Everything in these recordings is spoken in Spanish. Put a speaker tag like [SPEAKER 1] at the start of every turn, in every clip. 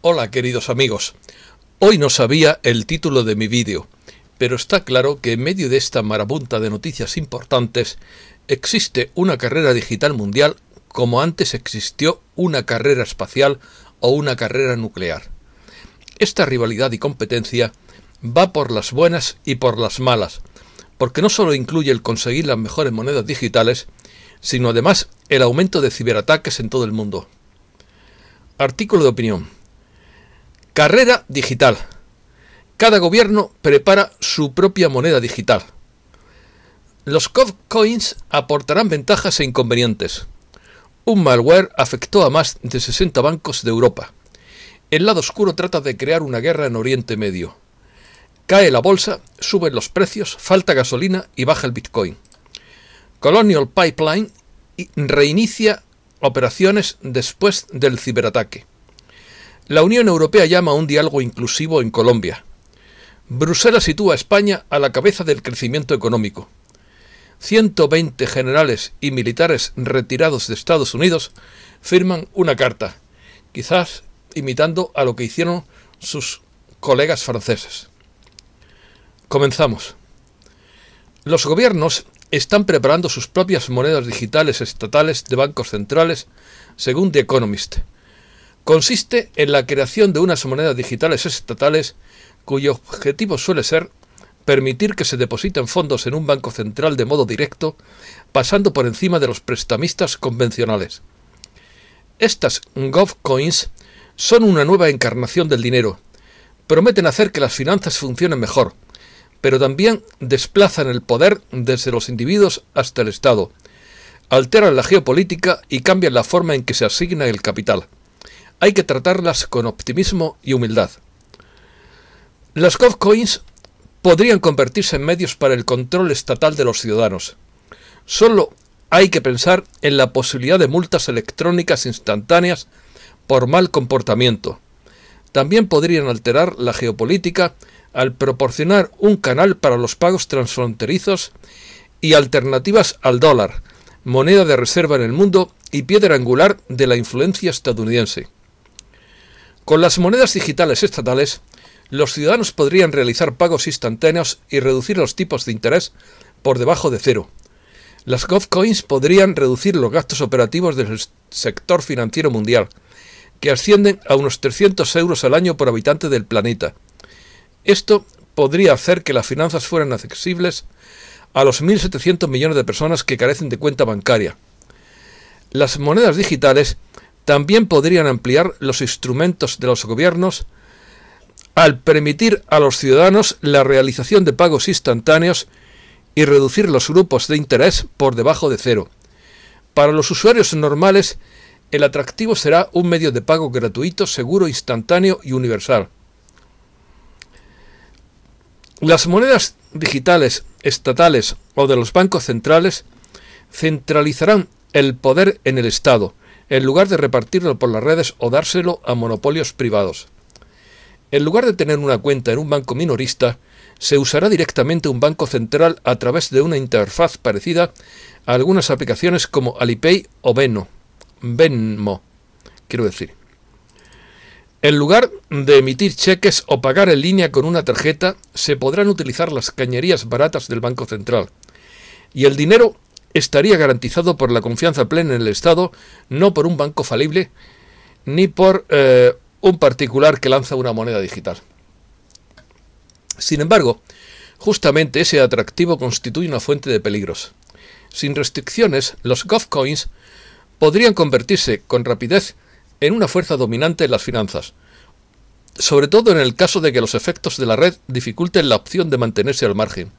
[SPEAKER 1] Hola queridos amigos, hoy no sabía el título de mi vídeo, pero está claro que en medio de esta marabunta de noticias importantes existe una carrera digital mundial como antes existió una carrera espacial o una carrera nuclear. Esta rivalidad y competencia va por las buenas y por las malas, porque no solo incluye el conseguir las mejores monedas digitales, sino además el aumento de ciberataques en todo el mundo. Artículo de opinión. Carrera digital. Cada gobierno prepara su propia moneda digital. Los coins aportarán ventajas e inconvenientes. Un malware afectó a más de 60 bancos de Europa. El lado oscuro trata de crear una guerra en Oriente Medio. Cae la bolsa, suben los precios, falta gasolina y baja el Bitcoin. Colonial Pipeline reinicia operaciones después del ciberataque. La Unión Europea llama a un diálogo inclusivo en Colombia. Bruselas sitúa a España a la cabeza del crecimiento económico. 120 generales y militares retirados de Estados Unidos firman una carta, quizás imitando a lo que hicieron sus colegas franceses. Comenzamos. Los gobiernos están preparando sus propias monedas digitales estatales de bancos centrales, según The Economist consiste en la creación de unas monedas digitales estatales cuyo objetivo suele ser permitir que se depositen fondos en un banco central de modo directo, pasando por encima de los prestamistas convencionales. Estas GovCoins son una nueva encarnación del dinero. Prometen hacer que las finanzas funcionen mejor, pero también desplazan el poder desde los individuos hasta el Estado, alteran la geopolítica y cambian la forma en que se asigna el capital hay que tratarlas con optimismo y humildad. Las GovCoins podrían convertirse en medios para el control estatal de los ciudadanos. Solo hay que pensar en la posibilidad de multas electrónicas instantáneas por mal comportamiento. También podrían alterar la geopolítica al proporcionar un canal para los pagos transfronterizos y alternativas al dólar, moneda de reserva en el mundo y piedra angular de la influencia estadounidense. Con las monedas digitales estatales, los ciudadanos podrían realizar pagos instantáneos y reducir los tipos de interés por debajo de cero. Las GovCoins podrían reducir los gastos operativos del sector financiero mundial, que ascienden a unos 300 euros al año por habitante del planeta. Esto podría hacer que las finanzas fueran accesibles a los 1.700 millones de personas que carecen de cuenta bancaria. Las monedas digitales también podrían ampliar los instrumentos de los gobiernos al permitir a los ciudadanos la realización de pagos instantáneos y reducir los grupos de interés por debajo de cero. Para los usuarios normales, el atractivo será un medio de pago gratuito, seguro, instantáneo y universal. Las monedas digitales, estatales o de los bancos centrales centralizarán el poder en el Estado, en lugar de repartirlo por las redes o dárselo a monopolios privados. En lugar de tener una cuenta en un banco minorista, se usará directamente un banco central a través de una interfaz parecida a algunas aplicaciones como Alipay o Venmo. Venmo, quiero decir. En lugar de emitir cheques o pagar en línea con una tarjeta, se podrán utilizar las cañerías baratas del Banco Central. Y el dinero estaría garantizado por la confianza plena en el Estado, no por un banco falible, ni por eh, un particular que lanza una moneda digital. Sin embargo, justamente ese atractivo constituye una fuente de peligros. Sin restricciones, los GovCoins podrían convertirse con rapidez en una fuerza dominante en las finanzas, sobre todo en el caso de que los efectos de la red dificulten la opción de mantenerse al margen.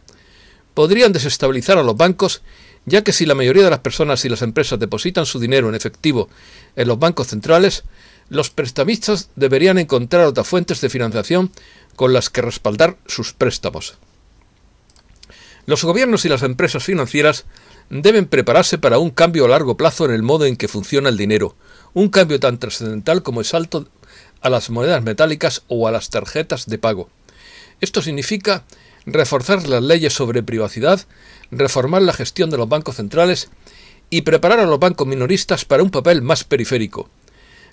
[SPEAKER 1] Podrían desestabilizar a los bancos ya que si la mayoría de las personas y las empresas depositan su dinero en efectivo en los bancos centrales, los prestamistas deberían encontrar otras fuentes de financiación con las que respaldar sus préstamos. Los gobiernos y las empresas financieras deben prepararse para un cambio a largo plazo en el modo en que funciona el dinero, un cambio tan trascendental como el salto a las monedas metálicas o a las tarjetas de pago. Esto significa reforzar las leyes sobre privacidad, reformar la gestión de los bancos centrales y preparar a los bancos minoristas para un papel más periférico.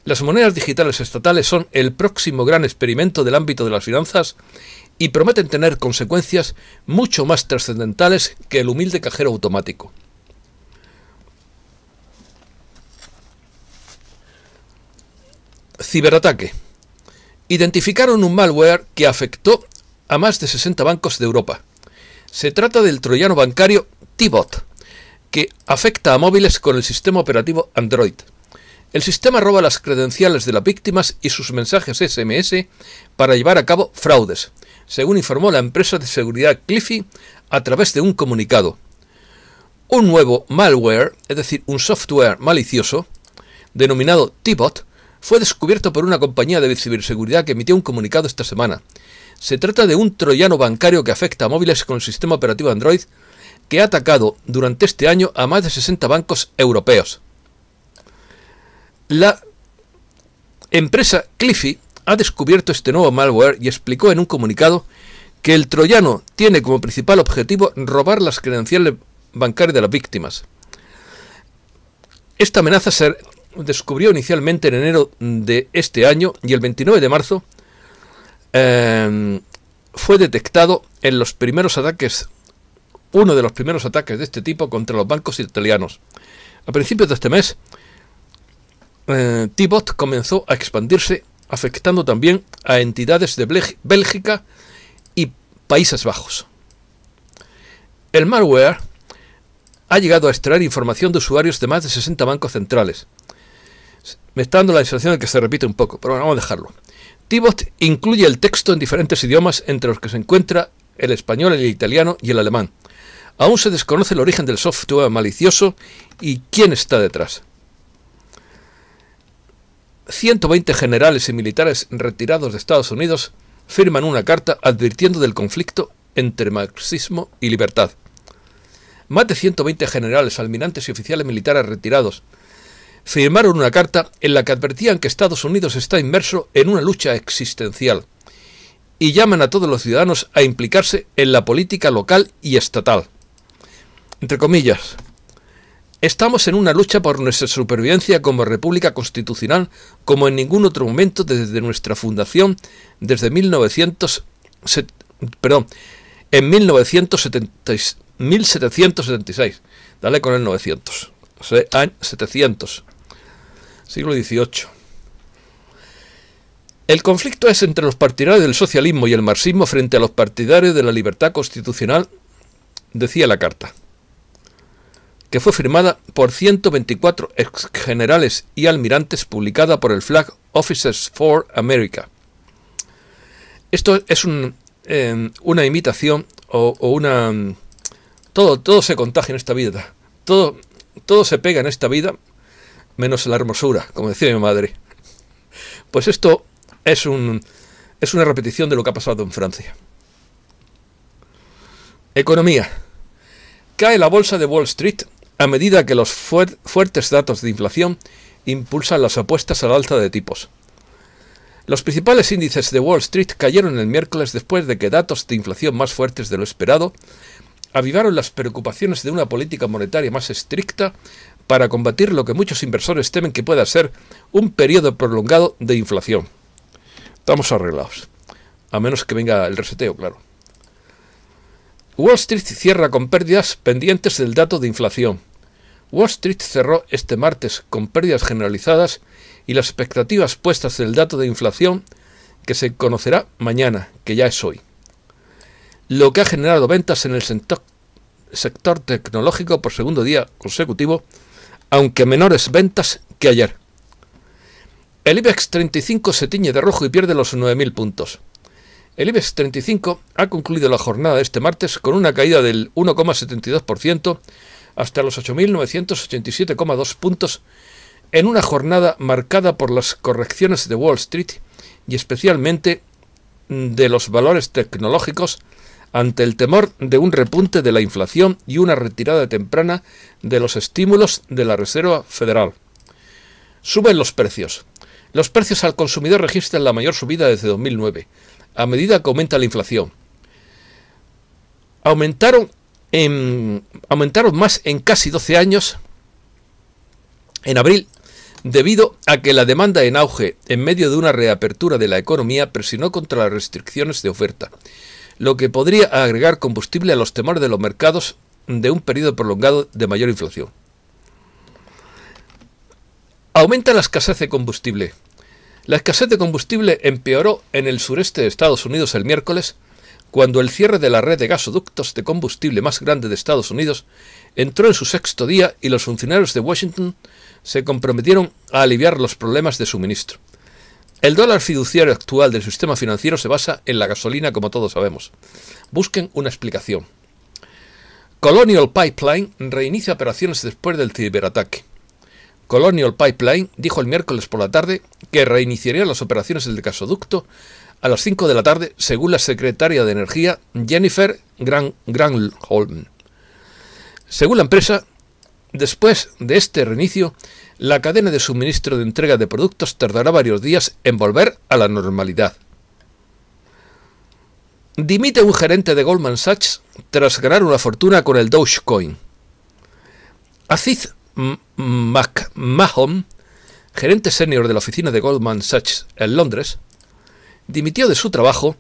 [SPEAKER 1] Las monedas digitales estatales son el próximo gran experimento del ámbito de las finanzas y prometen tener consecuencias mucho más trascendentales que el humilde cajero automático. Ciberataque. Identificaron un malware que afectó a más de 60 bancos de Europa. Se trata del troyano bancario T-Bot, que afecta a móviles con el sistema operativo Android. El sistema roba las credenciales de las víctimas y sus mensajes SMS para llevar a cabo fraudes, según informó la empresa de seguridad Cliffy a través de un comunicado. Un nuevo malware, es decir, un software malicioso, denominado t fue descubierto por una compañía de ciberseguridad que emitió un comunicado esta semana, se trata de un troyano bancario que afecta a móviles con el sistema operativo Android que ha atacado durante este año a más de 60 bancos europeos. La empresa Cliffy ha descubierto este nuevo malware y explicó en un comunicado que el troyano tiene como principal objetivo robar las credenciales bancarias de las víctimas. Esta amenaza se descubrió inicialmente en enero de este año y el 29 de marzo Em, fue detectado en los primeros ataques, uno de los primeros ataques de este tipo contra los bancos italianos. A principios de este mes, eh, T-Bot comenzó a expandirse, afectando también a entidades de Bélgica y Países Bajos. El malware ha llegado a extraer información de usuarios de más de 60 bancos centrales. Me está dando la sensación de que se repite un poco, pero vamos a dejarlo. Tibot incluye el texto en diferentes idiomas, entre los que se encuentra el español, el italiano y el alemán. Aún se desconoce el origen del software malicioso y quién está detrás. 120 generales y militares retirados de Estados Unidos firman una carta advirtiendo del conflicto entre marxismo y libertad. Más de 120 generales, almirantes y oficiales militares retirados firmaron una carta en la que advertían que Estados Unidos está inmerso en una lucha existencial y llaman a todos los ciudadanos a implicarse en la política local y estatal. Entre comillas, estamos en una lucha por nuestra supervivencia como República Constitucional como en ningún otro momento desde nuestra fundación desde 1900, perdón, en 1976, 1776. Dale con el 900. 700 siglo XVIII. El conflicto es entre los partidarios del socialismo y el marxismo frente a los partidarios de la libertad constitucional, decía la carta, que fue firmada por 124 ex generales y almirantes publicada por el Flag Officers for America. Esto es em, una imitación o, o, una... Em, todo, todo se contagia en esta vida. Todo, todo se pega en esta vida menos la hermosura, como decía mi madre. Pues esto es, un, es una repetición de lo que ha pasado en Francia. Economía. Cae la bolsa de Wall Street a medida que los fuertes datos de inflación impulsan las apuestas al alza de tipos. Los principales índices de Wall Street cayeron el miércoles después de que datos de inflación más fuertes de lo esperado avivaron las preocupaciones de una política monetaria más estricta para combatir lo que muchos inversores temen que pueda ser un periodo prolongado de inflación. Estamos arreglados. A menos que venga el reseteo, claro. Wall Street cierra con pérdidas pendientes del dato de inflación. Wall Street cerró este martes con pérdidas generalizadas y las expectativas puestas del dato de inflación que se conocerá mañana, que ya es hoy. Lo que ha generado ventas en el sector, sector tecnológico por segundo día consecutivo aunque menores ventas que ayer. El IBEX 35 se tiñe de rojo y pierde los 9.000 puntos. El IBEX 35 ha concluido la jornada de este martes con una caída del 1,72% hasta los 8.987,2 puntos en una jornada marcada por las correcciones de Wall Street y especialmente mm, de los valores tecnológicos ante el temor de un repunte de la inflación y una retirada temprana de los estímulos de la Reserva Federal. Suben los precios. Los precios al consumidor registran la mayor subida desde 2009, a medida que aumenta la inflación. Aumentaron, más en casi 12 años, en abril, debido a que la demanda en auge en medio de una reapertura de la economía presionó contra las restricciones de oferta lo que podría agregar combustible a los temores de los mercados de un periodo prolongado de mayor inflación. Aumenta la escasez de combustible. La escasez de combustible empeoró en el sureste de Estados Unidos el miércoles, cuando el cierre de la red de gasoductos de combustible más grande de Estados Unidos entró en su sexto día y los funcionarios de Washington se comprometieron a aliviar los problemas de suministro. El dólar fiduciario actual del sistema financiero se basa en la gasolina, como todos sabemos. Busquen una explicación. Colonial Pipeline reinicia operaciones después del ciberataque. Colonial Pipeline dijo el miércoles por la tarde que reiniciaría las operaciones del gasoducto a las 5 de la tarde, según la secretaria de Energía Jennifer Granholm. Según la empresa, después de este reinicio, la cadena de suministro de entrega de productos tardará varios días en volver a la normalidad. Dimite un gerente de Goldman Sachs tras ganar una fortuna con el Dogecoin. Aziz McMahon, gerente senior de la oficina de Goldman Sachs en Londres, dimitió de su trabajo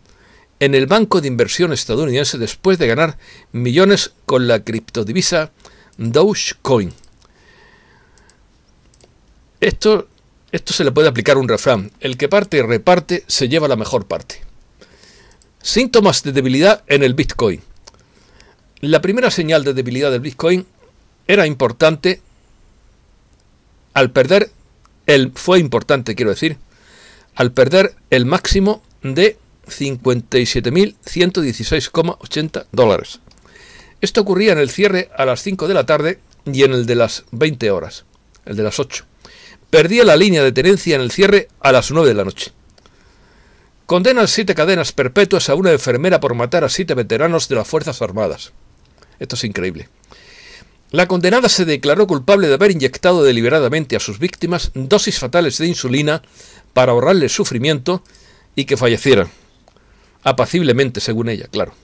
[SPEAKER 1] en el banco de inversión estadounidense después de ganar millones con la criptodivisa Dogecoin. Esto, esto se le puede aplicar un refrán. El que parte y reparte se lleva la mejor parte. Síntomas de debilidad en el Bitcoin. La primera señal de debilidad del Bitcoin era importante al perder el fue importante, quiero decir, al perder el máximo de 57.116,80 dólares. Esto ocurría en el cierre a las 5 de la tarde y en el de las 20 horas, el de las 8 perdía la línea de tenencia en el cierre a las 9 de la noche. Condenan siete cadenas perpetuas a una enfermera por matar a siete veteranos de las Fuerzas Armadas. Esto es increíble. La condenada se declaró culpable de haber inyectado deliberadamente a sus víctimas dosis fatales de insulina para ahorrarles sufrimiento y que fallecieran. Apaciblemente, según ella, claro.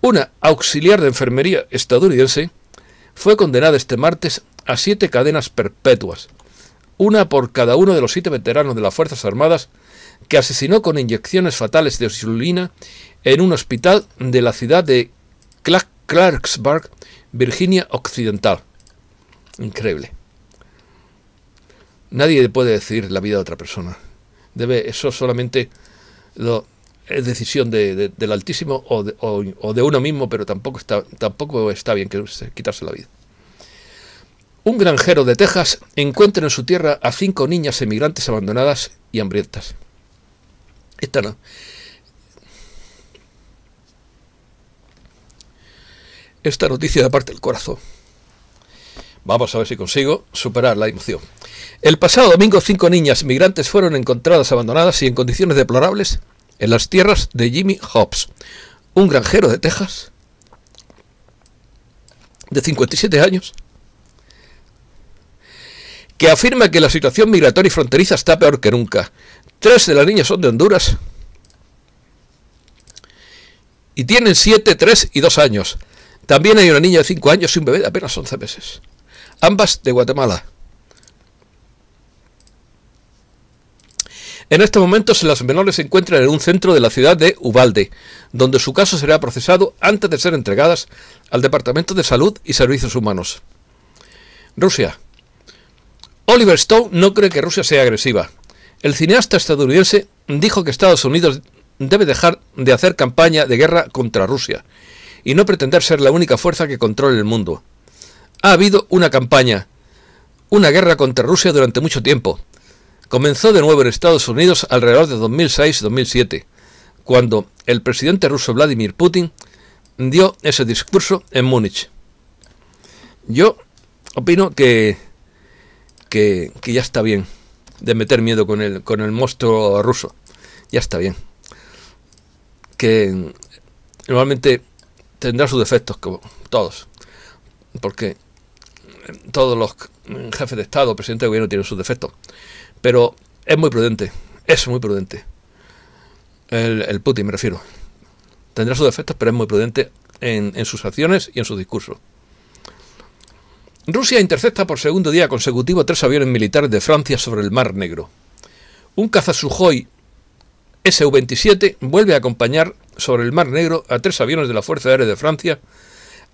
[SPEAKER 1] Una auxiliar de enfermería estadounidense fue condenada este martes a siete cadenas perpetuas una por cada uno de los siete veteranos de las Fuerzas Armadas que asesinó con inyecciones fatales de insulina en un hospital de la ciudad de Clarksburg, Virginia Occidental. Increíble. Nadie puede decidir la vida de otra persona. Debe, eso solamente lo, es decisión del Altísimo o de, uno mismo, pero tampoco está, tampoco está bien que quitarse la vida. Un granjero de Texas encuentra en su tierra a cinco niñas emigrantes abandonadas y hambrientas. Esta no. Esta noticia da parte del corazón. Vamos a ver si consigo superar la emoción. El pasado domingo cinco niñas migrantes fueron encontradas abandonadas y en condiciones deplorables en las tierras de Jimmy Hobbs, un granjero de Texas de 57 años que afirma que la situación migratoria y fronteriza está peor que nunca. Tres de las niñas son de Honduras y tienen siete, tres y dos años. También hay una niña de cinco años y un bebé de apenas 11 meses. Ambas de Guatemala. En estos momentos las menores se encuentran en un centro de la ciudad de Ubalde, donde su caso será procesado antes de ser entregadas al Departamento de Salud y Servicios Humanos. Rusia. Oliver Stone no cree que Rusia sea agresiva. El cineasta estadounidense dijo que Estados Unidos debe dejar de hacer campaña de guerra contra Rusia y no pretender ser la única fuerza que controle el mundo. Ha habido una campaña, una guerra contra Rusia durante mucho tiempo. Comenzó de nuevo en Estados Unidos alrededor de 2006-2007, cuando el presidente ruso Vladimir Putin dio ese discurso en Múnich. Yo opino que que, ya está bien de meter miedo con el, con el monstruo ruso. Ya está bien. Que normalmente tendrá sus defectos, como todos. Porque todos los jefes de Estado, presidentes de gobierno tienen sus defectos. Pero es muy prudente, es muy prudente. El, el Putin me refiero. Tendrá sus defectos, pero es muy prudente en, en sus acciones y en sus discursos. Rusia intercepta por segundo día consecutivo tres aviones militares de Francia sobre el Mar Negro. Un caza SU-27 vuelve a acompañar sobre el Mar Negro a tres aviones de la Fuerza Aérea de Francia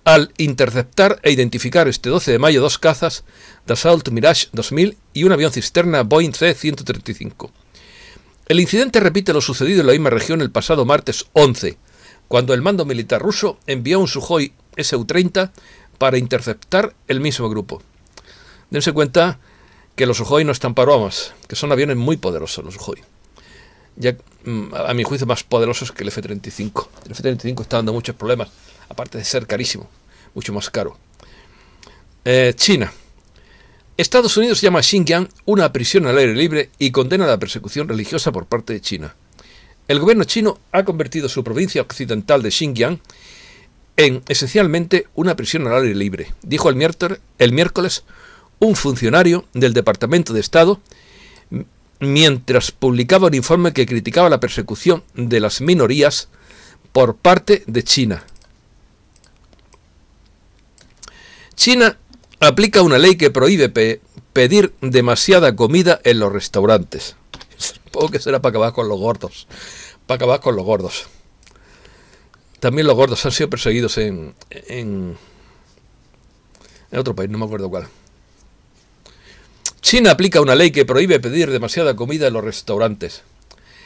[SPEAKER 1] al interceptar e identificar este 12 de mayo dos cazas Dassault Mirage 2000 y un avión cisterna Boeing C-135. El incidente repite lo sucedido en la misma región el pasado martes 11, cuando el mando militar ruso envió un Sukhoi Su-30 para interceptar el mismo grupo. Dense cuenta que los Suhoi no están más, que son aviones muy poderosos los Suhoi... Ya, mm, a mi juicio, más poderosos que el F-35. El F-35 está dando muchos problemas, aparte de ser carísimo, mucho más caro. Eh, China. Estados Unidos llama a Xinjiang una prisión al aire libre y condena la persecución religiosa por parte de China. El gobierno chino ha convertido su provincia occidental de Xinjiang en esencialmente una prisión al aire libre, dijo el miércoles, un funcionario del Departamento de Estado mientras publicaba un informe que criticaba la persecución de las minorías por parte de China. China aplica una ley que prohíbe pedir demasiada comida en los restaurantes. Supongo que será para acabar con los gordos. Para acabar con los gordos. También los gordos han sido perseguidos en, en, otro país, no me acuerdo cuál. China aplica una ley que prohíbe pedir demasiada comida en los restaurantes.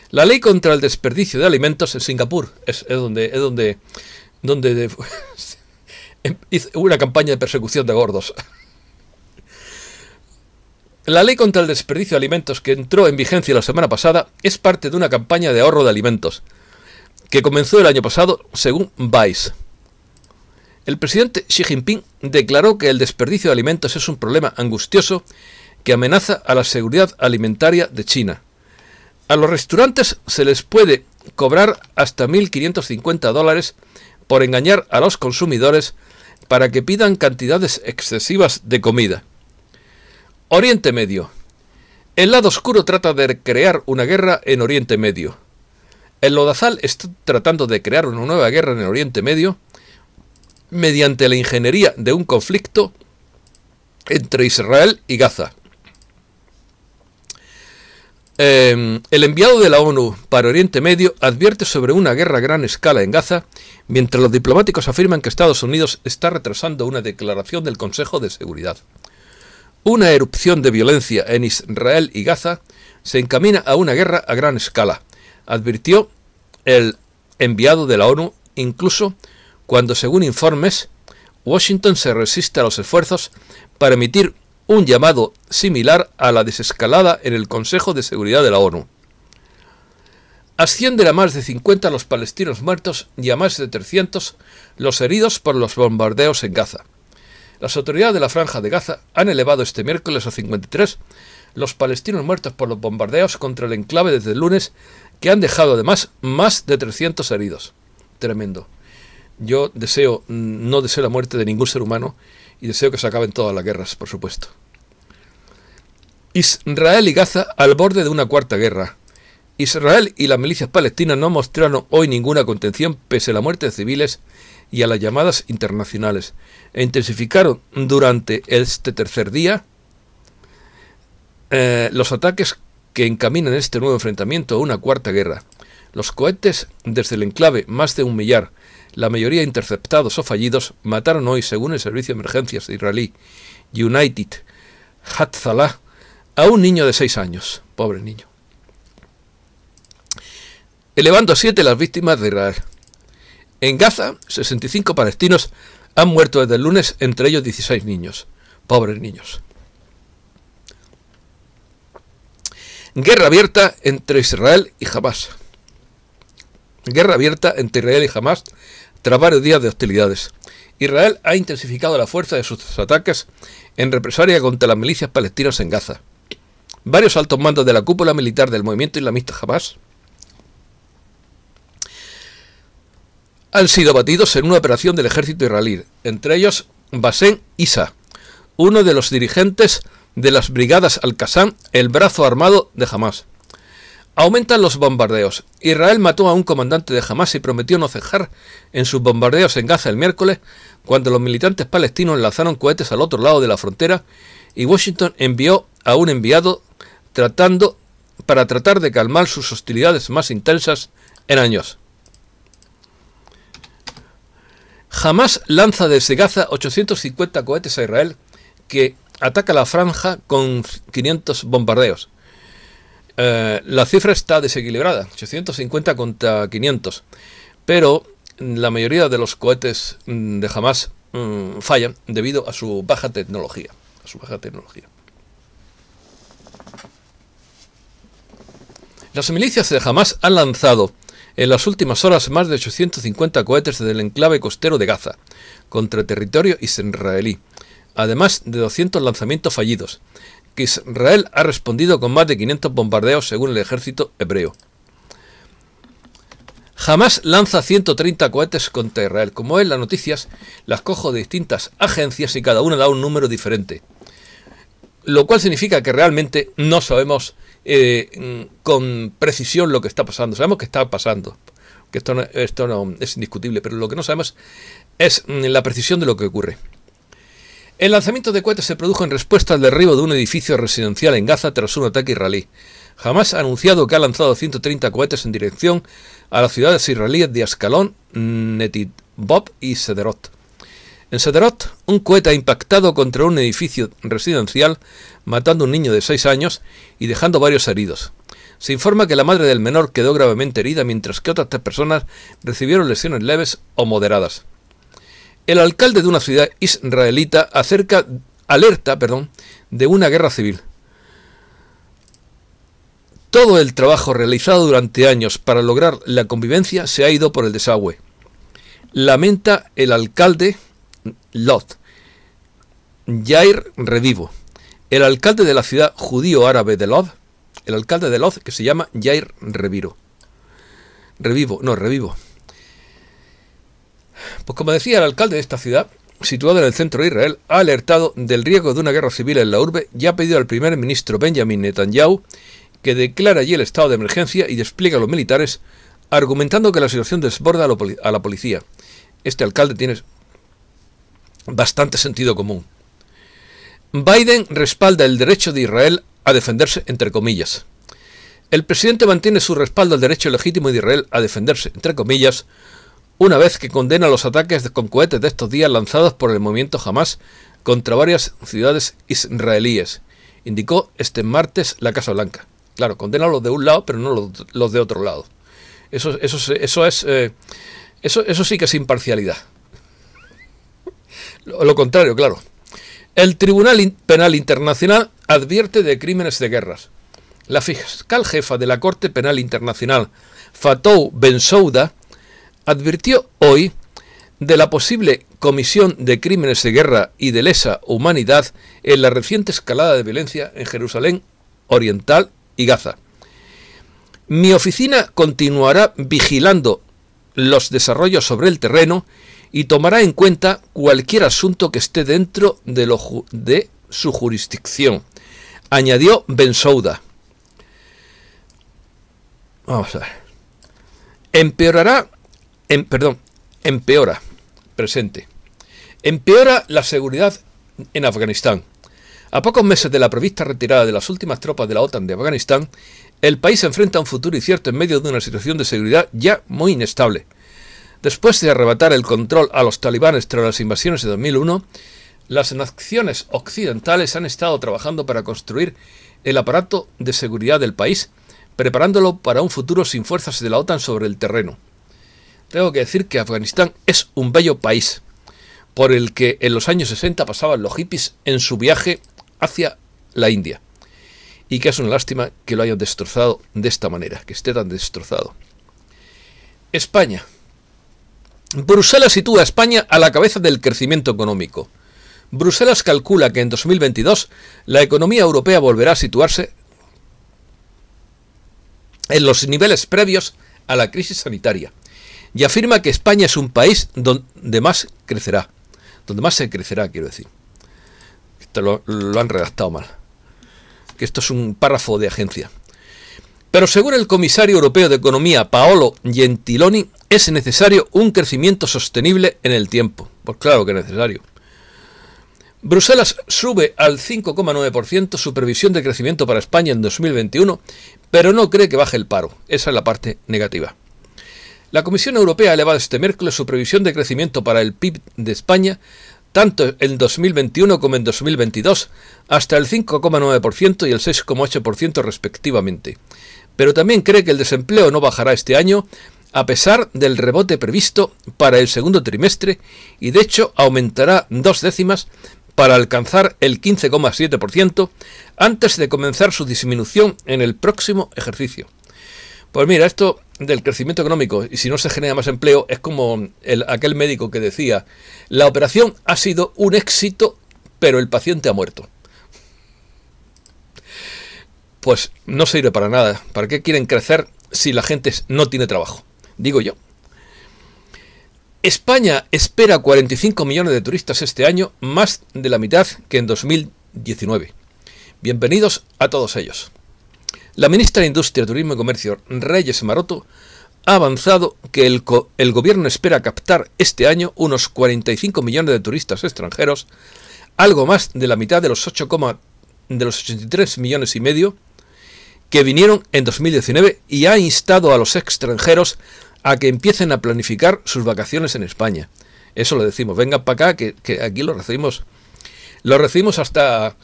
[SPEAKER 1] La ley contra el desperdicio de alimentos en Singapur es, es donde, es donde, donde em, una campaña de persecución de gordos. La ley contra el desperdicio de alimentos que entró en vigencia la semana pasada es parte de una campaña de ahorro de alimentos que comenzó el año pasado, según Vice. El presidente Xi Jinping declaró que el desperdicio de alimentos es un problema angustioso que amenaza a la seguridad alimentaria de China. A los restaurantes se les puede cobrar hasta 1.550 dólares por engañar a los consumidores para que pidan cantidades excesivas de comida. Oriente Medio. El lado oscuro trata de crear una guerra en Oriente Medio. El lodazal está tratando de crear una nueva guerra en el Oriente Medio mediante la ingeniería de un conflicto entre Israel y Gaza. Em, el enviado de la ONU para Oriente Medio advierte sobre una guerra a gran escala en Gaza, mientras los diplomáticos afirman que Estados Unidos está retrasando una declaración del Consejo de Seguridad. Una erupción de violencia en Israel y Gaza se encamina a una guerra a gran escala, advirtió el enviado de la ONU, incluso cuando, según informes, Washington se resiste a los esfuerzos para emitir un llamado similar a la desescalada en el Consejo de Seguridad de la ONU. Ascienden a más de 50 los palestinos muertos y a más de 300 los heridos por los bombardeos en Gaza. Las autoridades de la Franja de Gaza han elevado este miércoles a 53 los palestinos muertos por los bombardeos contra el enclave desde el lunes que han dejado además más de 300 heridos. Tremendo. Yo deseo, mm, no deseo la muerte de ningún ser humano y deseo que se acaben todas las guerras, por supuesto. Israel y Gaza al borde de una cuarta guerra. Israel y las milicias palestinas no mostraron hoy ninguna contención pese a la muerte de civiles y a las llamadas internacionales, e intensificaron durante este tercer día eh, los ataques que encaminan este nuevo enfrentamiento a una cuarta guerra. Los cohetes desde el enclave, más de un millar, la mayoría interceptados o fallidos, mataron hoy, según el Servicio de Emergencias israelí United Hatzalah, a un niño de seis años. Pobre niño. Elevando a siete las víctimas de Israel. En Gaza, 65 palestinos han muerto desde el lunes, entre ellos 16 niños. Pobres niños. Guerra abierta entre Israel y Hamas. Guerra abierta entre Israel y Hamas tras varios días de hostilidades. Israel ha intensificado la fuerza de sus ataques en represalia contra las milicias palestinas en Gaza. Varios altos mandos de la cúpula militar del movimiento islamista Hamas han sido batidos en una operación del ejército israelí, entre ellos Basen Isa, uno de los dirigentes de las brigadas Al-Qassam, el brazo armado de Hamas. Aumentan los bombardeos. Israel mató a un comandante de Hamas y prometió no cejar en sus bombardeos en Gaza el miércoles, cuando los militantes palestinos lanzaron cohetes al otro lado de la frontera y Washington envió a un enviado tratando para tratar de calmar sus hostilidades más intensas en años. Hamas lanza desde Gaza 850 cohetes a Israel que ataca la franja con 500 bombardeos. Eh, la cifra está desequilibrada, 850 contra 500, pero la mayoría de los cohetes mm, de Hamas mm, fallan debido a su baja tecnología. A su baja tecnología. Las milicias de Hamas han lanzado en las últimas horas más de 850 cohetes desde el enclave costero de Gaza contra territorio israelí además de 200 lanzamientos fallidos, que Israel ha respondido con más de 500 bombardeos según el ejército hebreo. Jamás lanza 130 cohetes contra Israel. Como ven las noticias, las cojo de distintas agencias y cada una da un número diferente. Lo cual significa que realmente no sabemos eh, con precisión lo que está pasando. Sabemos que está pasando. Que esto, esto no, es indiscutible, pero lo que no sabemos es mm, la precisión de lo que ocurre. El lanzamiento de cohetes se produjo en respuesta al derribo de un edificio residencial en Gaza tras un ataque israelí. Jamás ha anunciado que ha lanzado 130 cohetes en dirección a las ciudades israelíes de Ascalón, Netibob y Sederot. En Sederot, un cohete ha impactado contra un edificio residencial, matando a un niño de 6 años y dejando varios heridos. Se informa que la madre del menor quedó gravemente herida mientras que otras tres personas recibieron lesiones leves o moderadas el alcalde de una ciudad israelita acerca, alerta perdón, de una guerra civil. Todo el trabajo realizado durante años para lograr la convivencia se ha ido por el desagüe. Lamenta el alcalde Lod, Yair Revivo. El alcalde de la ciudad judío árabe de Lod, el alcalde de Lod que se llama Yair Reviro. Revivo, no, Revivo. Pues como decía el alcalde de esta ciudad, situado en el centro de Israel, ha alertado del riesgo de una guerra civil en la urbe y ha pedido al primer ministro Benjamin Netanyahu que declare allí el estado de emergencia y despliegue a los militares, argumentando que la situación desborda a, la policía. Este alcalde tiene bastante sentido común. Biden respalda el derecho de Israel a defenderse, entre comillas. El presidente mantiene su respaldo al derecho legítimo de Israel a defenderse, entre comillas, una vez que condena los ataques con cohetes de estos días lanzados por el movimiento Hamas contra varias ciudades israelíes, indicó este martes la Casa Blanca. Claro, condena los de un lado, pero no los, de otro lado. Eso, eso, eso es. Eh, eso, eso sí que es imparcialidad. Lo, contrario, claro. El Tribunal Penal Internacional advierte de crímenes de guerras. La fiscal jefa de la Corte Penal Internacional, Fatou Bensouda, advirtió hoy de la posible comisión de crímenes de guerra y de lesa humanidad en la reciente escalada de violencia en Jerusalén Oriental y Gaza. Mi oficina continuará vigilando los desarrollos sobre el terreno y tomará en cuenta cualquier asunto que esté dentro de, su jurisdicción, añadió Bensouda. Vamos a ver. Empeorará en, em, perdón, empeora, presente, empeora la seguridad en Afganistán. A pocos meses de la prevista retirada de las últimas tropas de la OTAN de Afganistán, el país se enfrenta a un futuro incierto en medio de una situación de seguridad ya muy inestable. Después de arrebatar el control a los talibanes tras las invasiones de 2001, las naciones occidentales han estado trabajando para construir el aparato de seguridad del país, preparándolo para un futuro sin fuerzas de la OTAN sobre el terreno tengo que decir que Afganistán es un bello país por el que en los años 60 pasaban los hippies en su viaje hacia la India. Y que es una lástima que lo hayan destrozado de esta manera, que esté tan destrozado. España. Bruselas sitúa a España a la cabeza del crecimiento económico. Bruselas calcula que en 2022 la economía europea volverá a situarse en los niveles previos a la crisis sanitaria y afirma que España es un país donde más crecerá. Donde más se crecerá, quiero decir. Esto lo, han redactado mal. Que esto es un párrafo de agencia. Pero según el comisario europeo de Economía, Paolo Gentiloni, es necesario un crecimiento sostenible en el tiempo. Pues claro que es necesario. Bruselas sube al 5,9% su previsión de crecimiento para España en 2021, pero no cree que baje el paro. Esa es la parte negativa. La Comisión Europea ha elevado este miércoles su previsión de crecimiento para el PIB de España, tanto en 2021 como en 2022, hasta el 5,9% y el 6,8% respectivamente. Pero también cree que el desempleo no bajará este año, a pesar del rebote previsto para el segundo trimestre, y de hecho aumentará dos décimas para alcanzar el 15,7% antes de comenzar su disminución en el próximo ejercicio. Pues mira, esto del crecimiento económico y si no se genera más empleo, es como aquel médico que decía, la operación ha sido un éxito, pero el paciente ha muerto. Pues no sirve para nada. ¿Para qué quieren crecer si la gente no tiene trabajo? Digo yo. España espera 45 millones de turistas este año, más de la mitad que en 2019. Bienvenidos a todos ellos. La ministra de Industria, Turismo y Comercio, Reyes Maroto, ha avanzado que el, gobierno espera captar este año unos 45 millones de turistas extranjeros, algo más de la mitad de los 8, de los 83 millones y medio que vinieron en 2019 y ha instado a los extranjeros a que empiecen a planificar sus vacaciones en España. Eso lo decimos, vengan para acá, que, que aquí lo recibimos, lo recibimos hasta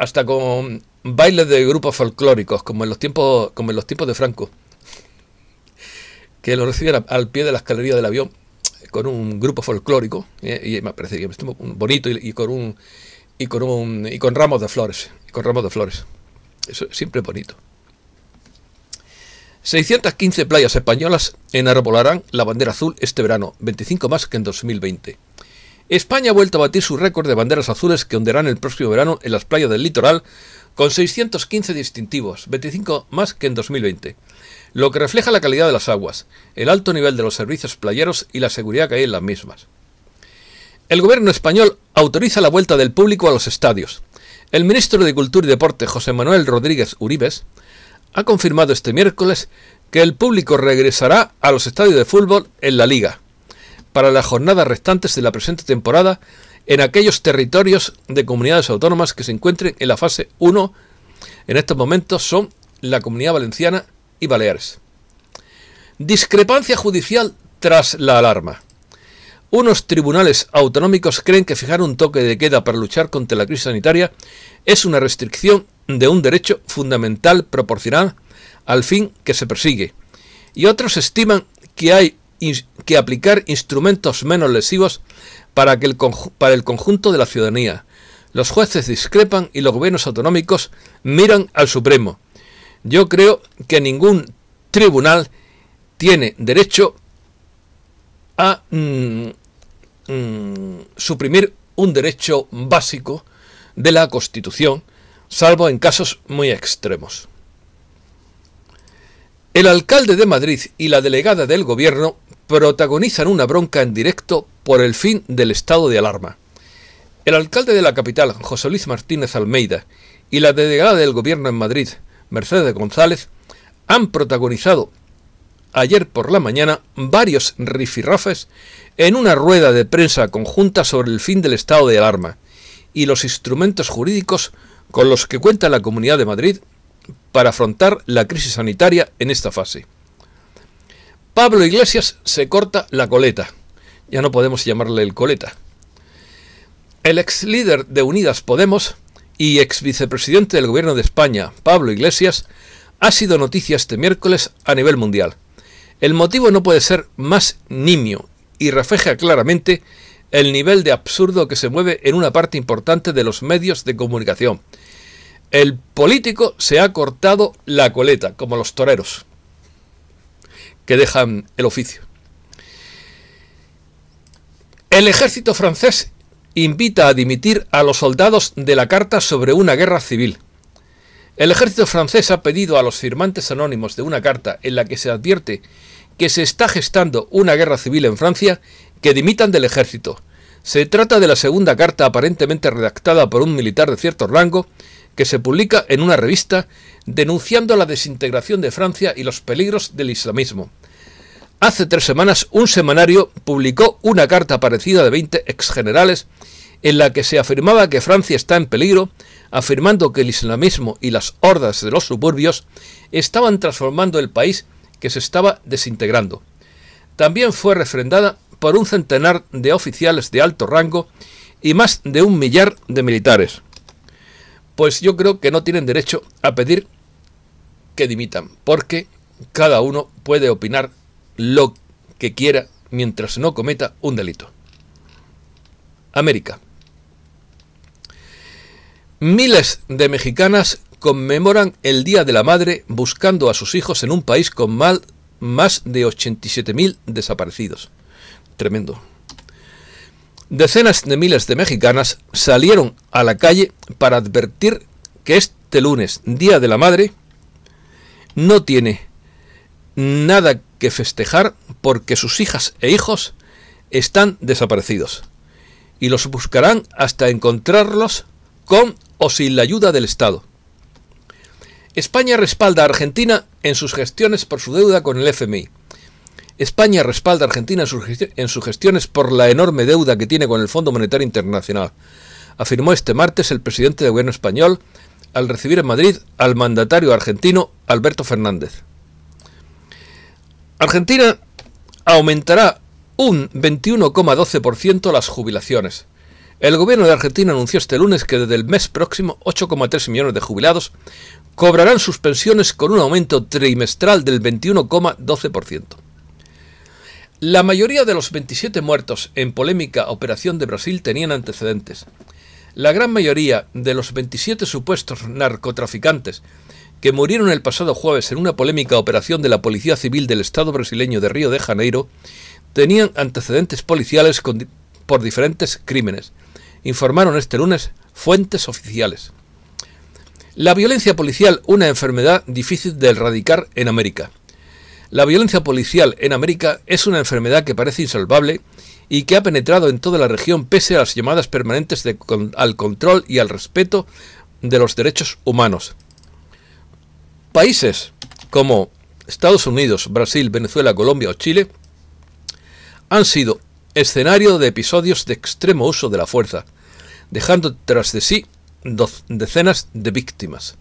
[SPEAKER 1] hasta con bailes de grupos folclóricos, como en los tiempos, como en los tiempos de Franco, que lo reciben al pie de la escalería del avión con un grupo folclórico, eh, y me parece bonito y, con un y con un y con ramos de flores, y con ramos de flores. Eso siempre bonito. 615 playas españolas enarbolarán la bandera azul este verano, 25 más que en 2020. España ha vuelto a batir su récord de banderas azules que ondearán el próximo verano en las playas del litoral con 615 distintivos, 25 más que en 2020, lo que refleja la calidad de las aguas, el alto nivel de los servicios playeros y la seguridad que hay en las mismas. El gobierno español autoriza la vuelta del público a los estadios. El ministro de Cultura y Deporte, José Manuel Rodríguez Uribes, ha confirmado este miércoles que el público regresará a los estadios de fútbol en la liga, para las jornadas restantes de la presente temporada en aquellos territorios de comunidades autónomas que se encuentren en la fase 1 en estos momentos son la Comunidad Valenciana y Baleares. Discrepancia judicial tras la alarma. Unos tribunales autonómicos creen que fijar un toque de queda para luchar contra la crisis sanitaria es una restricción de un derecho fundamental proporcional al fin que se persigue. Y otros estiman que hay que aplicar instrumentos menos lesivos para, que el, para el conjunto de la ciudadanía. Los jueces discrepan y los gobiernos autonómicos miran al Supremo. Yo creo que ningún tribunal tiene derecho a mm, mm, suprimir un derecho básico de la Constitución, salvo en casos muy extremos. El alcalde de Madrid y la delegada del gobierno protagonizan una bronca en directo por el fin del estado de alarma. El alcalde de la capital, José Luis Martínez Almeida, y la delegada del gobierno en Madrid, Mercedes González, han protagonizado ayer por la mañana varios rifirrafes en una rueda de prensa conjunta sobre el fin del estado de alarma y los instrumentos jurídicos con los que cuenta la Comunidad de Madrid para afrontar la crisis sanitaria en esta fase. Pablo Iglesias se corta la coleta. Ya no podemos llamarle el coleta. El ex líder de Unidas Podemos y ex vicepresidente del Gobierno de España, Pablo Iglesias, ha sido noticia este miércoles a nivel mundial. El motivo no puede ser más nimio y refleja claramente el nivel de absurdo que se mueve en una parte importante de los medios de comunicación. El político se ha cortado la coleta, como los toreros que dejan el oficio. El ejército francés invita a dimitir a los soldados de la Carta sobre una guerra civil. El ejército francés ha pedido a los firmantes anónimos de una carta en la que se advierte que se está gestando una guerra civil en Francia que dimitan del ejército. Se trata de la segunda carta aparentemente redactada por un militar de cierto rango que se publica en una revista denunciando la desintegración de Francia y los peligros del islamismo. Hace tres semanas un semanario publicó una carta parecida de 20 exgenerales en la que se afirmaba que Francia está en peligro, afirmando que el islamismo y las hordas de los suburbios estaban transformando el país que se estaba desintegrando. También fue refrendada por un centenar de oficiales de alto rango y más de un millar de militares. Pues yo creo que no tienen derecho a pedir que dimitan, porque cada uno puede opinar lo que quiera mientras no cometa un delito. América. Miles de mexicanas conmemoran el Día de la Madre buscando a sus hijos en un país con más de 87.000 desaparecidos. Tremendo. Decenas de miles de mexicanas salieron a la calle para advertir que este lunes, Día de la Madre, no tiene nada que festejar porque sus hijas e hijos están desaparecidos y los buscarán hasta encontrarlos con o sin la ayuda del Estado. España respalda a Argentina en sus gestiones por su deuda con el FMI. España respalda a Argentina en sus gestiones por la enorme deuda que tiene con el Fondo Monetario Internacional, afirmó este martes el presidente del gobierno español al recibir en Madrid al mandatario argentino Alberto Fernández. Argentina aumentará un 21,12% las jubilaciones. El gobierno de Argentina anunció este lunes que desde el mes próximo 8,3 millones de jubilados cobrarán sus pensiones con un aumento trimestral del 21,12%. La mayoría de los 27 muertos en polémica operación de Brasil tenían antecedentes. La gran mayoría de los 27 supuestos narcotraficantes que murieron el pasado jueves en una polémica operación de la Policía Civil del Estado brasileño de Río de Janeiro, tenían antecedentes policiales por diferentes crímenes, informaron este lunes fuentes oficiales. La violencia policial, una enfermedad difícil de erradicar en América. La violencia policial en América es una enfermedad que parece insolvable y que ha penetrado en toda la región pese a las llamadas permanentes al control y al respeto de los derechos humanos. Países como Estados Unidos, Brasil, Venezuela, Colombia o Chile han sido escenario de episodios de extremo uso de la fuerza, dejando tras de sí decenas de víctimas.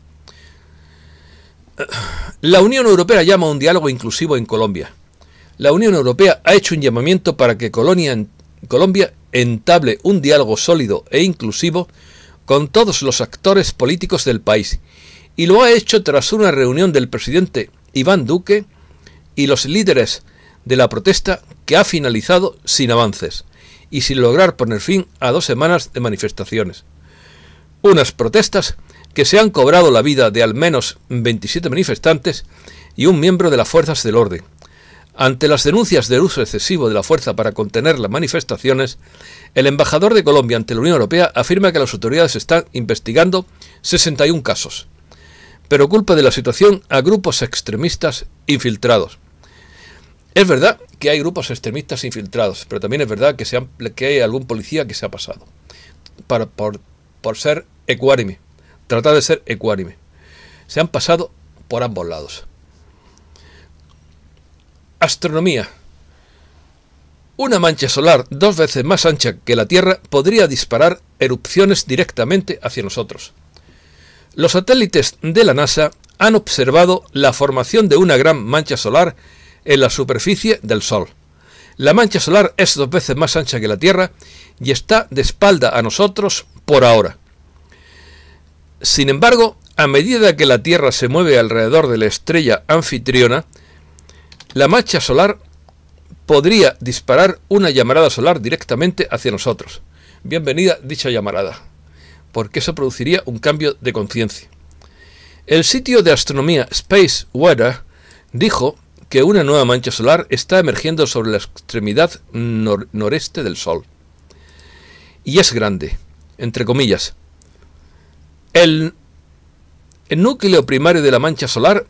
[SPEAKER 1] La Unión Europea llama a un diálogo inclusivo en Colombia. La Unión Europea ha hecho un llamamiento para que Colombia entable un diálogo sólido e inclusivo con todos los actores políticos del país y lo ha hecho tras una reunión del presidente Iván Duque y los líderes de la protesta que ha finalizado sin avances y sin lograr poner fin a dos semanas de manifestaciones. Unas protestas que se han cobrado la vida de al menos 27 manifestantes y un miembro de las fuerzas del orden. Ante las denuncias del uso excesivo de la fuerza para contener las manifestaciones, el embajador de Colombia ante la Unión Europea afirma que las autoridades están investigando 61 casos pero culpa de la situación a grupos extremistas infiltrados. Es verdad que hay grupos extremistas infiltrados, pero también es verdad que, se han, que hay algún policía que se ha pasado por, por ser ecuánime, tratar de ser ecuánime. Se han pasado por ambos lados. Astronomía. Una mancha solar dos veces más ancha que la Tierra podría disparar erupciones directamente hacia nosotros los satélites de la NASA han observado la formación de una gran mancha solar en la superficie del Sol. La mancha solar es dos veces más ancha que la Tierra y está de espalda a nosotros por ahora. Sin embargo, a medida que la Tierra se mueve alrededor de la estrella anfitriona, la mancha solar podría disparar una llamarada solar directamente hacia nosotros. Bienvenida dicha llamarada porque eso produciría un cambio de conciencia. El sitio de astronomía Space Weather dijo que una nueva mancha solar está emergiendo sobre la extremidad noreste del Sol. Y es grande, entre comillas. el núcleo primario de la mancha solar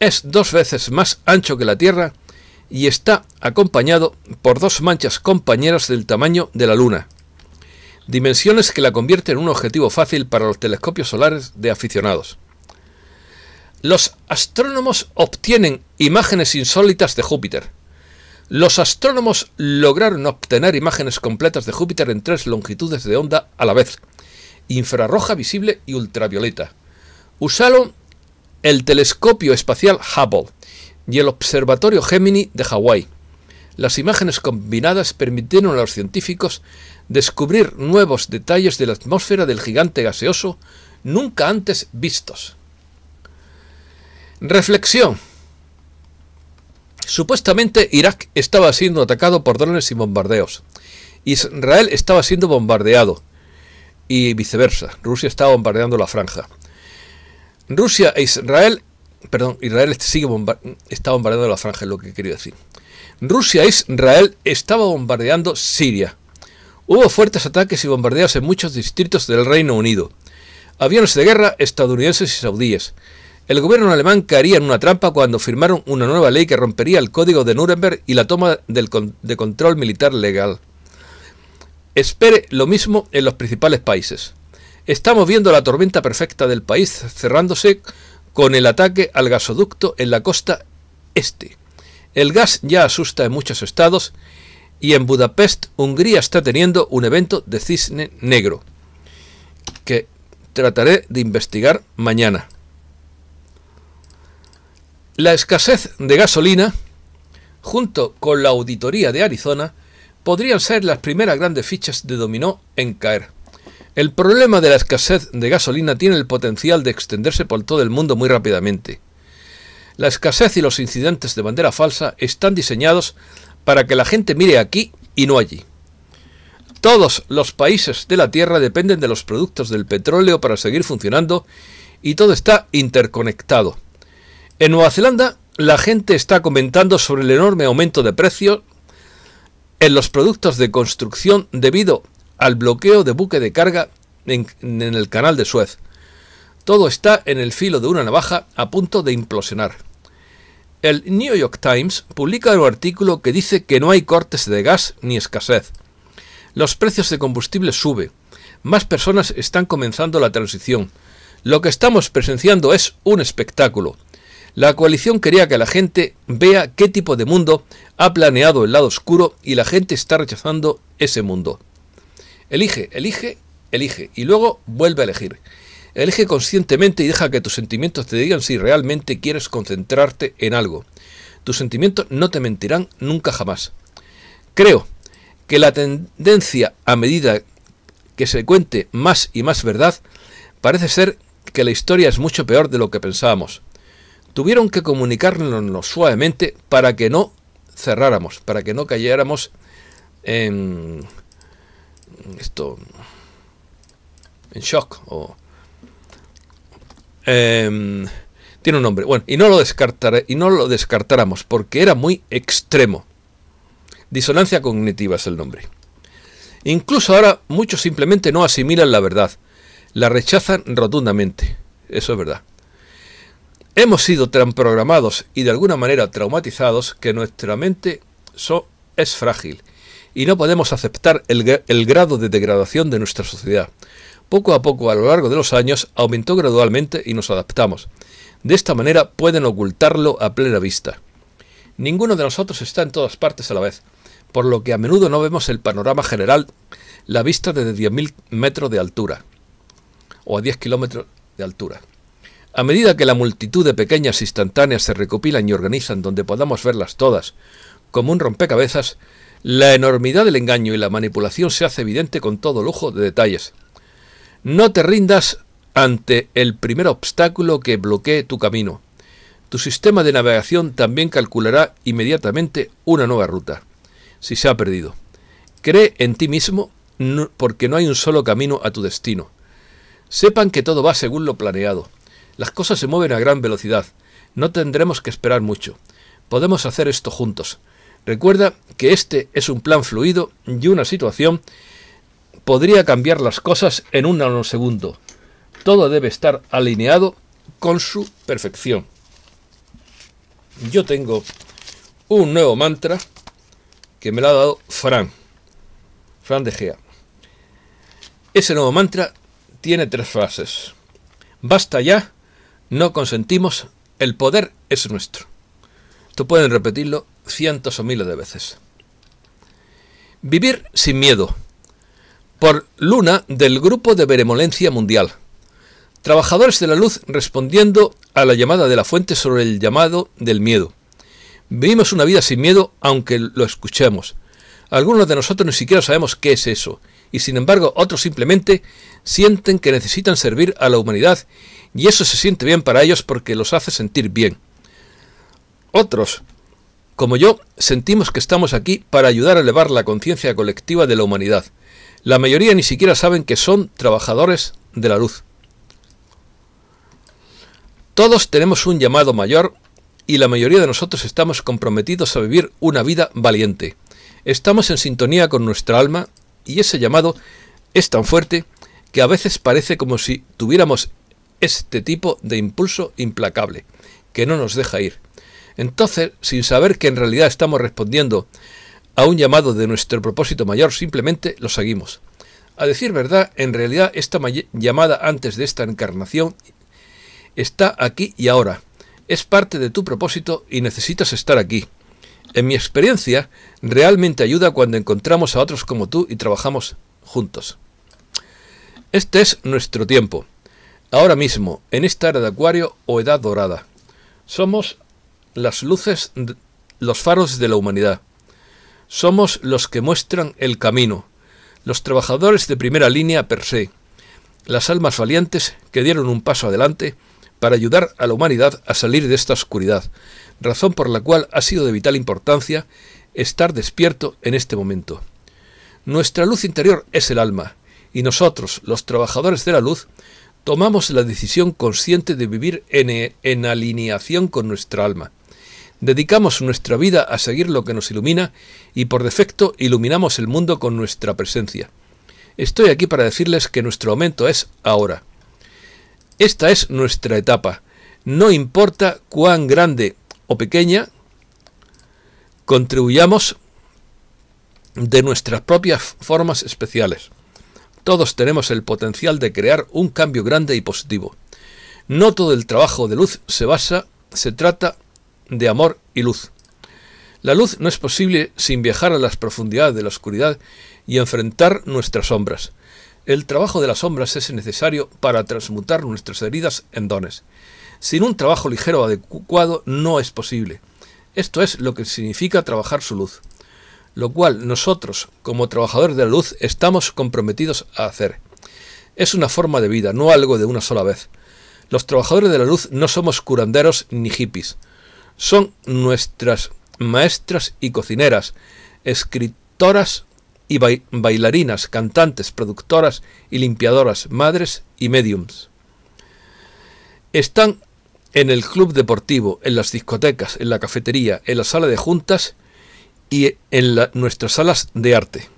[SPEAKER 1] es dos veces más ancho que la Tierra y está acompañado por dos manchas compañeras del tamaño de la Luna dimensiones que la convierten en un objetivo fácil para los telescopios solares de aficionados. Los astrónomos obtienen imágenes insólitas de Júpiter. Los astrónomos lograron obtener imágenes completas de Júpiter en tres longitudes de onda a la vez, infrarroja visible y ultravioleta. Usaron el telescopio espacial Hubble y el observatorio Gemini de Hawái. Las imágenes combinadas permitieron a los científicos descubrir nuevos detalles de la atmósfera del gigante gaseoso nunca antes vistos. Reflexión. Supuestamente Irak estaba siendo atacado por drones y bombardeos. Israel estaba siendo bombardeado. Y viceversa. Rusia estaba bombardeando la franja. Rusia e Israel... Perdón, Israel sigue está bombardeando la franja, es lo que quería decir. Rusia e Israel estaba bombardeando Siria. Hubo fuertes ataques y bombardeos en muchos distritos del Reino Unido. Aviones de guerra estadounidenses y saudíes. El gobierno alemán caería en una trampa cuando firmaron una nueva ley que rompería el código de Nuremberg y la toma de control militar legal. Espere lo mismo en los principales países. Estamos viendo la tormenta perfecta del país cerrándose con el ataque al gasoducto en la costa este. El gas ya asusta en muchos estados y en Budapest, Hungría, está teniendo un evento de cisne negro que trataré de investigar mañana. La escasez de gasolina, junto con la auditoría de Arizona, podrían ser las primeras grandes fichas de dominó en caer. El problema de la escasez de gasolina tiene el potencial de extenderse por todo el mundo muy rápidamente. La escasez y los incidentes de bandera falsa están diseñados para que la gente mire aquí y no allí. Todos los países de la Tierra dependen de los productos del petróleo para seguir funcionando y todo está interconectado. En Nueva Zelanda la gente está comentando sobre el enorme aumento de precios en los productos de construcción debido al bloqueo de buque de carga en, en el canal de Suez. Todo está en el filo de una navaja a punto de implosionar el New York Times publica un artículo que dice que no hay cortes de gas ni escasez. Los precios de combustible suben. Más personas están comenzando la transición. Lo que estamos presenciando es un espectáculo. La coalición quería que la gente vea qué tipo de mundo ha planeado el lado oscuro y la gente está rechazando ese mundo. Elige, elige, elige y luego vuelve a elegir. Elige conscientemente y deja que tus sentimientos te digan si realmente quieres concentrarte en algo. Tus sentimientos no te mentirán nunca jamás. Creo que la tendencia a medida que se cuente más y más verdad, parece ser que la historia es mucho peor de lo que pensábamos. Tuvieron que comunicárnoslo suavemente para que no cerráramos, para que no cayéramos en esto en shock o Em, tiene un nombre. Bueno, y no lo y no lo descartáramos porque era muy extremo. Disonancia cognitiva es el nombre. Incluso ahora muchos simplemente no asimilan la verdad, la rechazan rotundamente. Eso es verdad. Hemos sido tan programados y de alguna manera traumatizados que nuestra mente es frágil y no podemos aceptar el grado de degradación de nuestra sociedad, poco a poco a lo largo de los años aumentó gradualmente y nos adaptamos. De esta manera pueden ocultarlo a plena vista. Ninguno de nosotros está en todas partes a la vez, por lo que a menudo no vemos el panorama general, la vista desde 10.000 metros de altura, o a 10 kilómetros de altura. A medida que la multitud de pequeñas instantáneas se recopilan y organizan donde podamos verlas todas, como un rompecabezas, la enormidad del engaño y la manipulación se hace evidente con todo lujo de detalles. No te rindas ante el primer obstáculo que bloquee tu camino. Tu sistema de navegación también calculará inmediatamente una nueva ruta, si se ha perdido. Cree en ti mismo porque no hay un solo camino a tu destino. Sepan que todo va según lo planeado. Las cosas se mueven a gran velocidad. No tendremos que esperar mucho. Podemos hacer esto juntos. Recuerda que este es un plan fluido y una situación podría cambiar las cosas en un nanosegundo. Todo debe estar alineado con su perfección. Yo tengo un nuevo mantra que me lo ha dado Fran, Fran de Gea. Ese nuevo mantra tiene tres frases. Basta ya, no consentimos, el poder es nuestro. Tú pueden repetirlo cientos o miles de veces. Vivir sin miedo por Luna del Grupo de Veremolencia Mundial. Trabajadores de la Luz respondiendo a la llamada de la fuente sobre el llamado del miedo. Vivimos una vida sin miedo aunque lo escuchemos. Algunos de nosotros ni siquiera sabemos qué es eso, y sin embargo otros simplemente sienten que necesitan servir a la humanidad y eso se siente bien para ellos porque los hace sentir bien. Otros, como yo, sentimos que estamos aquí para ayudar a elevar la conciencia colectiva de la humanidad. La mayoría ni siquiera saben que son trabajadores de la luz. Todos tenemos un llamado mayor y la mayoría de nosotros estamos comprometidos a vivir una vida valiente. Estamos en sintonía con nuestra alma y ese llamado es tan fuerte que a veces parece como si tuviéramos este tipo de impulso implacable, que no nos deja ir. Entonces, sin saber que en realidad estamos respondiendo a un llamado de nuestro propósito mayor, simplemente lo seguimos. A decir verdad, en realidad esta llamada antes de esta encarnación está aquí y ahora. Es parte de tu propósito y necesitas estar aquí. En mi experiencia, realmente ayuda cuando encontramos a otros como tú y trabajamos juntos. Este es nuestro tiempo. Ahora mismo, en esta era de Acuario o Edad Dorada. Somos las luces, los faros de la humanidad. Somos los que muestran el camino, los trabajadores de primera línea per se, las almas valientes que dieron un paso adelante para ayudar a la humanidad a salir de esta oscuridad, razón por la cual ha sido de vital importancia estar despierto en este momento. Nuestra luz interior es el alma, y nosotros, los trabajadores de la luz, tomamos la decisión consciente de vivir en, en alineación con nuestra alma. Dedicamos nuestra vida a seguir lo que nos ilumina y por defecto iluminamos el mundo con nuestra presencia. Estoy aquí para decirles que nuestro momento es ahora. Esta es nuestra etapa. No importa cuán grande o pequeña, contribuyamos de nuestras propias formas especiales. Todos tenemos el potencial de crear un cambio grande y positivo. No todo el trabajo de luz se basa, se trata de amor y luz. La luz no es posible sin viajar a las profundidades de la oscuridad y enfrentar nuestras sombras. El trabajo de las sombras es necesario para transmutar nuestras heridas en dones. Sin un trabajo ligero adecuado no es posible. Esto es lo que significa trabajar su luz, lo cual nosotros, como trabajadores de la luz, estamos comprometidos a hacer. Es una forma de vida, no algo de una sola vez. Los trabajadores de la luz no somos curanderos ni hippies son nuestras maestras y cocineras, escritoras y bailarinas, cantantes, productoras y limpiadoras, madres y mediums. Están en el club deportivo, en las discotecas, en la cafetería, en la sala de juntas y en nuestras salas de arte.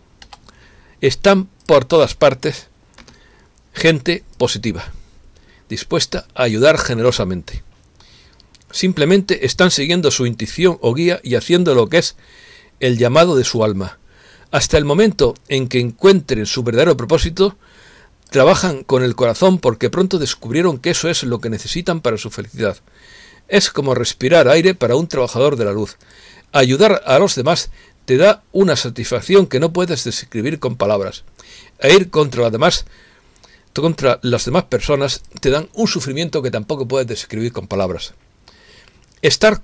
[SPEAKER 1] Están por todas partes gente positiva, dispuesta a ayudar generosamente. Simplemente están siguiendo su intuición o guía y haciendo lo que es el llamado de su alma. Hasta el momento en que encuentren su verdadero propósito, trabajan con el corazón porque pronto descubrieron que eso es lo que necesitan para su felicidad. Es como respirar aire para un trabajador de la luz. Ayudar a los demás te da una satisfacción que no puedes describir con palabras. E ir contra las demás, contra las demás personas, te dan un sufrimiento que tampoco puedes describir con palabras estar,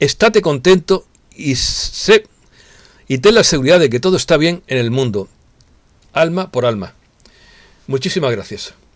[SPEAKER 1] estate contento y, sé, y ten la seguridad de que todo está bien en el mundo, alma por alma. Muchísimas gracias.